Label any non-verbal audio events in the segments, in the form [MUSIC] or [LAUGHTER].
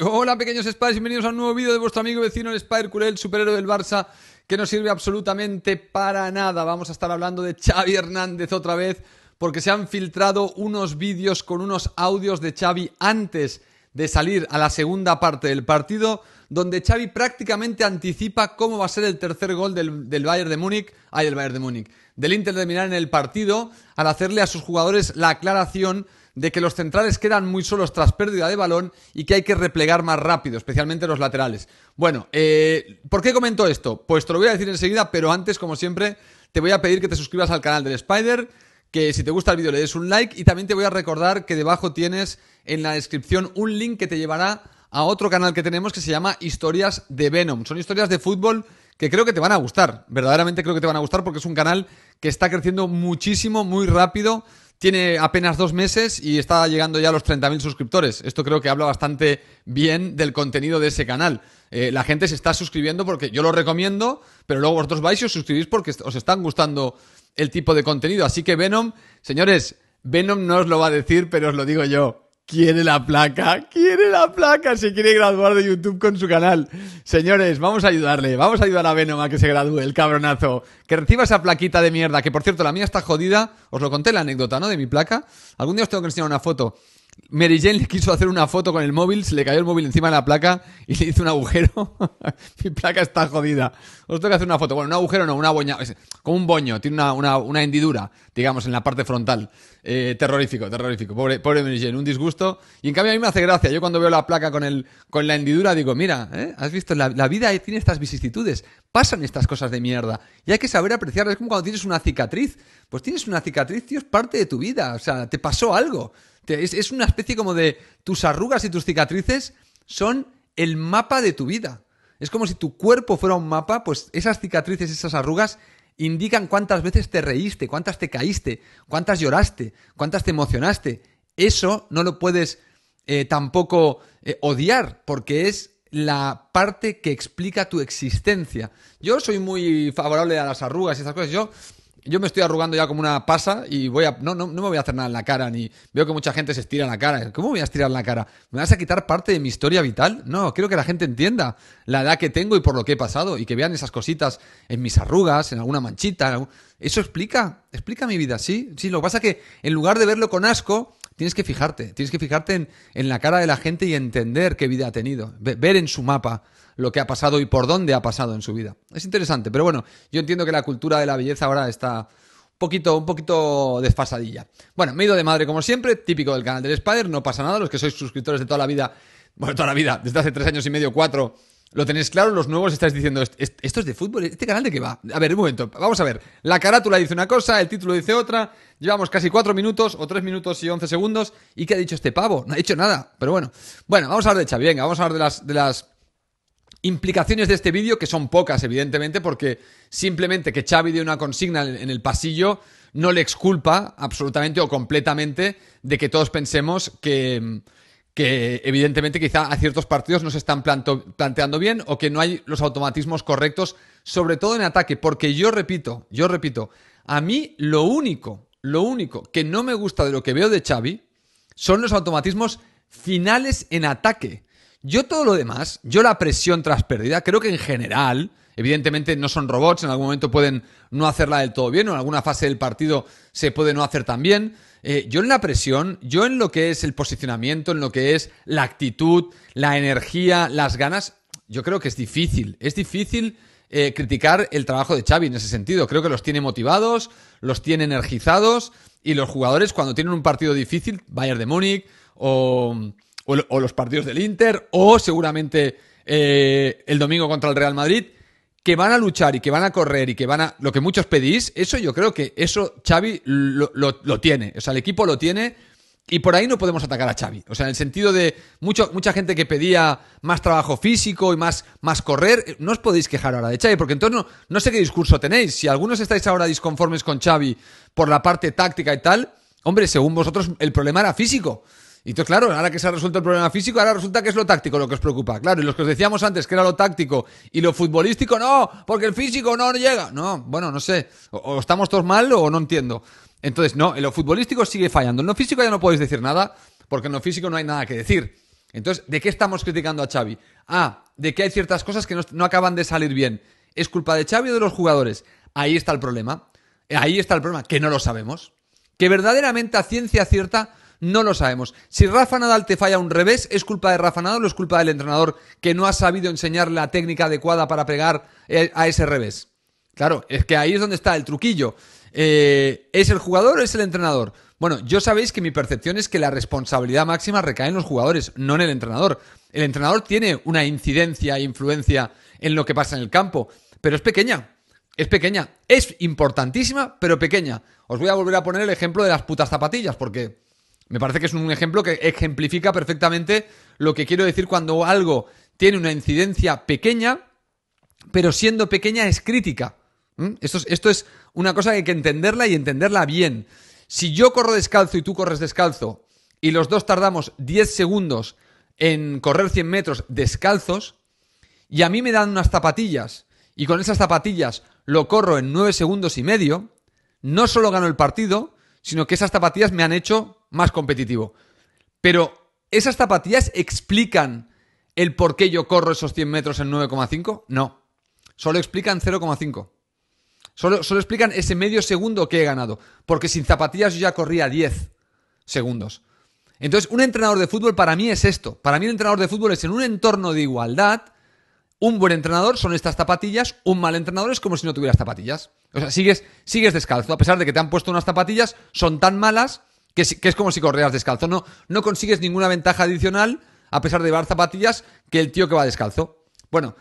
Hola pequeños Spiders, bienvenidos a un nuevo vídeo de vuestro amigo vecino el Spider Curel, superhéroe del Barça, que no sirve absolutamente para nada. Vamos a estar hablando de Xavi Hernández otra vez, porque se han filtrado unos vídeos con unos audios de Xavi antes de salir a la segunda parte del partido, donde Xavi prácticamente anticipa cómo va a ser el tercer gol del, Bayern de Múnich, ay, el Bayern de Múnich, del Inter de Milán en el partido, al hacerle a sus jugadores la aclaración de que los centrales quedan muy solos tras pérdida de balón y que hay que replegar más rápido, especialmente los laterales. Bueno, eh, ¿por qué comento esto? Pues te lo voy a decir enseguida, pero antes, como siempre, te voy a pedir que te suscribas al canal del Spider, que si te gusta el vídeo le des un like y también te voy a recordar que debajo tienes en la descripción un link que te llevará a otro canal que tenemos que se llama Historias de Venom. Son historias de fútbol que creo que te van a gustar, verdaderamente creo que te van a gustar porque es un canal que está creciendo muchísimo, muy rápido tiene apenas dos meses y está llegando ya a los 30.000 suscriptores. Esto creo que habla bastante bien del contenido de ese canal. Eh, la gente se está suscribiendo porque yo lo recomiendo, pero luego vosotros vais y os suscribís porque os están gustando el tipo de contenido. Así que Venom, señores, Venom no os lo va a decir, pero os lo digo yo. Quiere la placa, quiere la placa, se quiere graduar de YouTube con su canal. Señores, vamos a ayudarle, vamos a ayudar a Venom a que se gradúe, el cabronazo. Que reciba esa plaquita de mierda, que por cierto, la mía está jodida. Os lo conté la anécdota, ¿no? De mi placa. Algún día os tengo que enseñar una foto. Mary Jane le quiso hacer una foto con el móvil, se le cayó el móvil encima de la placa y le hizo un agujero. [LAUGHS] Mi placa está jodida. Os tengo que hacer una foto. Bueno, un agujero no, una boña. Como un boño, tiene una, hendidura, digamos, en la parte frontal. Eh, terrorífico, terrorífico. Pobre, pobre Mary Jane, un disgusto. Y en cambio a mí me hace gracia. Yo cuando veo la placa con, el, con la hendidura digo, mira, eh, has visto, la, la vida tiene estas vicisitudes. Pasan estas cosas de mierda. Y hay que saber apreciarlas. Es como cuando tienes una cicatriz. Pues tienes una cicatriz, tío, es parte de tu vida. O sea, te pasó algo. Es, una especie como de tus arrugas y tus cicatrices son el mapa de tu vida. Es como si tu cuerpo fuera un mapa, pues esas cicatrices, esas arrugas indican cuántas veces te reíste, cuántas te caíste, cuántas lloraste, cuántas te emocionaste. Eso no lo puedes eh, tampoco eh, odiar, porque es la parte que explica tu existencia. Yo soy muy favorable a las arrugas y esas cosas. Yo yo me estoy arrugando ya como una pasa y voy a, no, no, no, me voy a hacer nada en la cara, ni veo que mucha gente se estira la cara. ¿Cómo voy a estirar la cara? ¿Me vas a quitar parte de mi historia vital? No, quiero que la gente entienda la edad que tengo y por lo que he pasado y que vean esas cositas en mis arrugas, en alguna manchita. Eso explica, explica mi vida, sí, sí. Lo que pasa es que en lugar de verlo con asco, tienes que fijarte, tienes que fijarte en, la cara de la gente y entender qué vida ha tenido, ver en su mapa lo que ha pasado y por dónde ha pasado en su vida. Es interesante, pero bueno, yo entiendo que la cultura de la belleza ahora está un poquito, un poquito desfasadilla. Bueno, me he ido de madre como siempre, típico del canal del Spider, no pasa nada, los que sois suscriptores de toda la vida, bueno, toda la vida, desde hace tres años y medio, cuatro, lo tenéis claro, los nuevos estáis diciendo, esto es de fútbol, ¿este canal de qué va? A ver, un momento, vamos a ver. La carátula dice una cosa, el título dice otra, llevamos casi cuatro minutos o tres minutos y 11 segundos, ¿y qué ha dicho este pavo? No ha dicho nada, pero bueno. Bueno, vamos a hablar de Xavi, venga, vamos a hablar de las, de las implicaciones de este vídeo, que son pocas, evidentemente, porque simplemente que Xavi dé una consigna en el pasillo no le exculpa absolutamente o completamente de que todos pensemos que que evidentemente quizá a ciertos partidos no se están planteando bien o que no hay los automatismos correctos, sobre todo en ataque, porque yo repito, yo repito, a mí lo único, lo único que no me gusta de lo que veo de Xavi son los automatismos finales en ataque. Yo todo lo demás, yo la presión tras pérdida, creo que en general, evidentemente no son robots, en algún momento pueden no hacerla del todo bien o en alguna fase del partido se puede no hacer tan bien, eh, yo en la presión, yo en lo que es el posicionamiento, en lo que es la actitud, la energía, las ganas, yo creo que es difícil. Es difícil eh, criticar el trabajo de Xavi en ese sentido. Creo que los tiene motivados, los tiene energizados y los jugadores cuando tienen un partido difícil, Bayern de Múnich o, los partidos del Inter o seguramente eh, el domingo contra el Real Madrid, que van a luchar y que van a correr y que van a... Lo que muchos pedís, eso yo creo que eso Xavi lo, lo, tiene. O sea, el equipo lo tiene y por ahí no podemos atacar a Xavi. O sea, en el sentido de mucho, mucha gente que pedía más trabajo físico y más, más correr, eh, no os podéis quejar ahora de Xavi, porque entonces no, no sé qué discurso tenéis. Si algunos estáis ahora disconformes con Xavi por la parte táctica y tal, hombre, según vosotros el problema era físico. Y entonces, claro, ahora que se ha resuelto el problema físico, ahora resulta que es lo táctico lo que os preocupa. Claro, y los que os decíamos antes, que era lo táctico y lo futbolístico, no, porque el físico no, llega. No, bueno, no sé. O, estamos todos mal o no entiendo. Entonces, no, en lo futbolístico sigue fallando. En lo físico ya no podéis decir nada, porque en lo físico no hay nada que decir. Entonces, ¿de qué estamos criticando a Xavi? Ah, de que hay ciertas cosas que no, no acaban de salir bien. ¿Es culpa de Xavi o de los jugadores? Ahí está el problema. Ahí está el problema, que no lo sabemos. Que verdaderamente a ciencia cierta no lo sabemos. Si Rafa Nadal te falla un revés, ¿es culpa de Rafa Nadal o es culpa del entrenador que no ha sabido enseñar la técnica adecuada para pegar eh, a ese revés? Claro, es que ahí es donde está el truquillo. Eh, ¿Es el jugador o es el entrenador? Bueno, yo sabéis que mi percepción es que la responsabilidad máxima recae en los jugadores, no en el entrenador. El entrenador tiene una incidencia e influencia en lo que pasa en el campo, pero es pequeña. Es pequeña. Es importantísima, pero pequeña. Os voy a volver a poner el ejemplo de las putas zapatillas, porque me parece que es un ejemplo que ejemplifica perfectamente lo que quiero decir cuando algo tiene una incidencia pequeña, pero siendo pequeña es crítica. ¿Mm? Esto, esto es una cosa que hay que entenderla y entenderla bien. Si yo corro descalzo y tú corres descalzo y los dos tardamos 10 segundos en correr 100 metros descalzos y a mí me dan unas zapatillas y con esas zapatillas lo corro en 9 segundos y medio, no solo gano el partido, sino que esas zapatillas me han hecho más competitivo. Pero esas zapatillas explican el por qué yo corro esos 100 metros en 9,5? No. Solo explican 0,5. Solo, solo explican ese medio segundo que he ganado. Porque sin zapatillas yo ya corría 10 segundos. Entonces, un entrenador de fútbol para mí es esto. Para mí un entrenador de fútbol es en un entorno de igualdad. Un buen entrenador son estas zapatillas, un mal entrenador es como si no tuvieras zapatillas. O sea, sigues, sigues descalzo, a pesar de que te han puesto unas zapatillas, son tan malas que es, como si corrieras descalzo. No, no consigues ninguna ventaja adicional a pesar de llevar zapatillas que el tío que va descalzo. Bueno,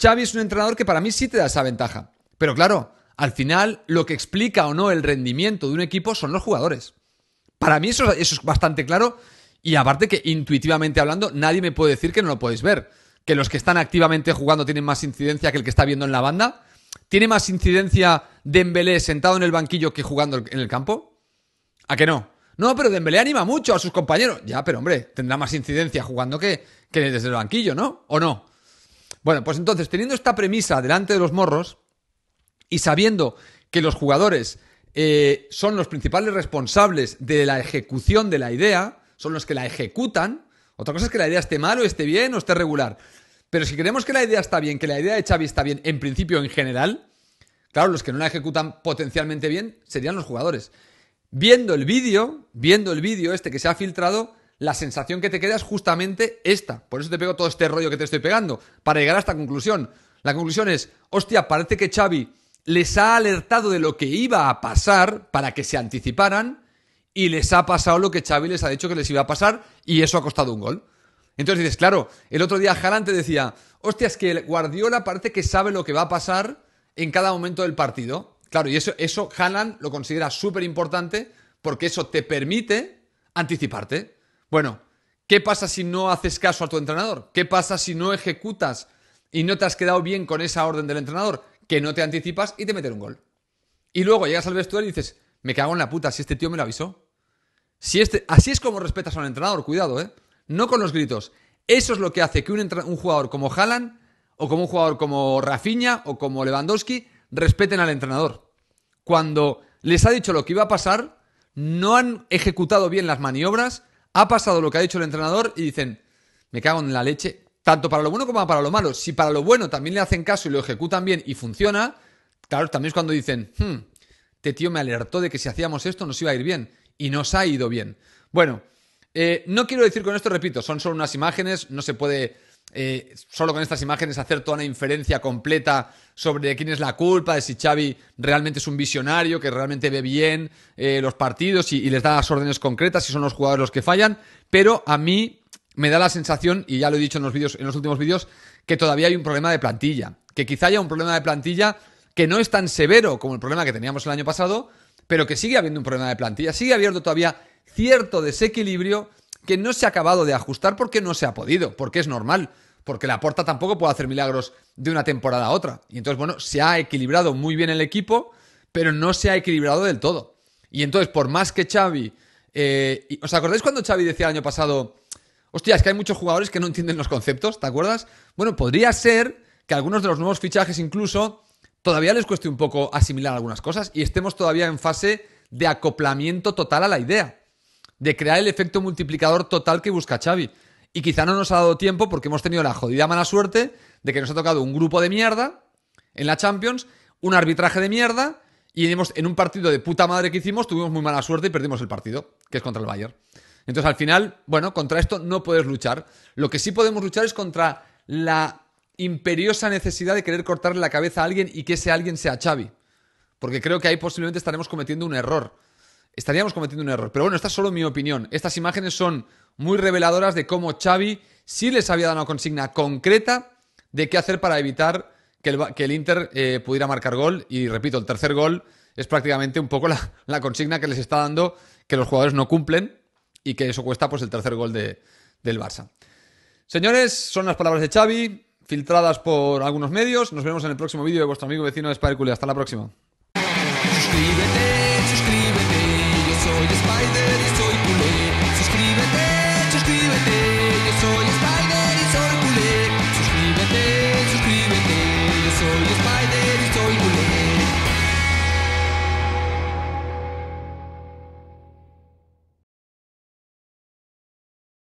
Xavi es un entrenador que para mí sí te da esa ventaja. Pero claro, al final lo que explica o no el rendimiento de un equipo son los jugadores. Para mí eso, eso es bastante claro y aparte que intuitivamente hablando nadie me puede decir que no lo podéis ver. Que los que están activamente jugando tienen más incidencia que el que está viendo en la banda. ¿Tiene más incidencia de Dembélé sentado en el banquillo que jugando en el campo? ¿A que no? No, pero Dembélé anima mucho a sus compañeros. Ya, pero hombre, tendrá más incidencia jugando que, desde el banquillo, ¿no? ¿O no? Bueno, pues entonces, teniendo esta premisa delante de los morros y sabiendo que los jugadores eh, son los principales responsables de la ejecución de la idea, son los que la ejecutan, otra cosa es que la idea esté mal o esté bien o esté regular. Pero si queremos que la idea está bien, que la idea de Xavi está bien en principio en general, claro, los que no la ejecutan potencialmente bien serían los jugadores viendo el vídeo, viendo el vídeo este que se ha filtrado, la sensación que te queda es justamente esta. Por eso te pego todo este rollo que te estoy pegando, para llegar a esta conclusión. La conclusión es, hostia, parece que Xavi les ha alertado de lo que iba a pasar para que se anticiparan y les ha pasado lo que Xavi les ha dicho que les iba a pasar y eso ha costado un gol. Entonces dices, claro, el otro día Haaland te decía, hostia, es que Guardiola parece que sabe lo que va a pasar en cada momento del partido. Claro, y eso, eso Haaland lo considera súper importante porque eso te permite anticiparte. Bueno, ¿qué pasa si no haces caso a tu entrenador? ¿Qué pasa si no ejecutas y no te has quedado bien con esa orden del entrenador? Que no te anticipas y te meten un gol. Y luego llegas al vestuario y dices, me cago en la puta, si este tío me lo avisó. Si este... Así es como respetas a un entrenador, cuidado, ¿eh? No con los gritos. Eso es lo que hace que un, un jugador como Haaland o como un jugador como Rafinha o como Lewandowski respeten al entrenador. Cuando les ha dicho lo que iba a pasar, no han ejecutado bien las maniobras, ha pasado lo que ha dicho el entrenador y dicen, me cago en la leche, tanto para lo bueno como para lo malo. Si para lo bueno también le hacen caso y lo ejecutan bien y funciona, claro, también es cuando dicen, hmm, este tío me alertó de que si hacíamos esto nos iba a ir bien y nos ha ido bien. Bueno, eh, no quiero decir con esto, repito, son solo unas imágenes, no se puede eh, solo con estas imágenes hacer toda una inferencia completa sobre quién es la culpa, de si Xavi realmente es un visionario, que realmente ve bien eh, los partidos y, les da las órdenes concretas, si son los jugadores los que fallan, pero a mí me da la sensación, y ya lo he dicho en los, en los últimos vídeos, que todavía hay un problema de plantilla, que quizá haya un problema de plantilla que no es tan severo como el problema que teníamos el año pasado, pero que sigue habiendo un problema de plantilla, sigue habiendo todavía cierto desequilibrio que no se ha acabado de ajustar porque no se ha podido, porque es normal, porque la porta tampoco puede hacer milagros de una temporada a otra. Y entonces, bueno, se ha equilibrado muy bien el equipo, pero no se ha equilibrado del todo. Y entonces, por más que Xavi... Eh, ¿Os acordáis cuando Xavi decía el año pasado, hostia, es que hay muchos jugadores que no entienden los conceptos, ¿te acuerdas? Bueno, podría ser que algunos de los nuevos fichajes incluso todavía les cueste un poco asimilar algunas cosas y estemos todavía en fase de acoplamiento total a la idea de crear el efecto multiplicador total que busca Xavi. Y quizá no nos ha dado tiempo porque hemos tenido la jodida mala suerte de que nos ha tocado un grupo de mierda en la Champions, un arbitraje de mierda y en un partido de puta madre que hicimos tuvimos muy mala suerte y perdimos el partido, que es contra el Bayern. Entonces al final, bueno, contra esto no puedes luchar. Lo que sí podemos luchar es contra la imperiosa necesidad de querer cortarle la cabeza a alguien y que ese alguien sea Xavi. Porque creo que ahí posiblemente estaremos cometiendo un error estaríamos cometiendo un error. Pero bueno, esta es solo mi opinión. Estas imágenes son muy reveladoras de cómo Xavi sí les había dado una consigna concreta de qué hacer para evitar que el, que el Inter eh, pudiera marcar gol. Y repito, el tercer gol es prácticamente un poco la, consigna que les está dando que los jugadores no cumplen y que eso cuesta pues el tercer gol del Barça. Señores, son las palabras de Xavi, filtradas por algunos medios. Nos vemos en el próximo vídeo de vuestro amigo vecino de Hasta la próxima. Suscríbete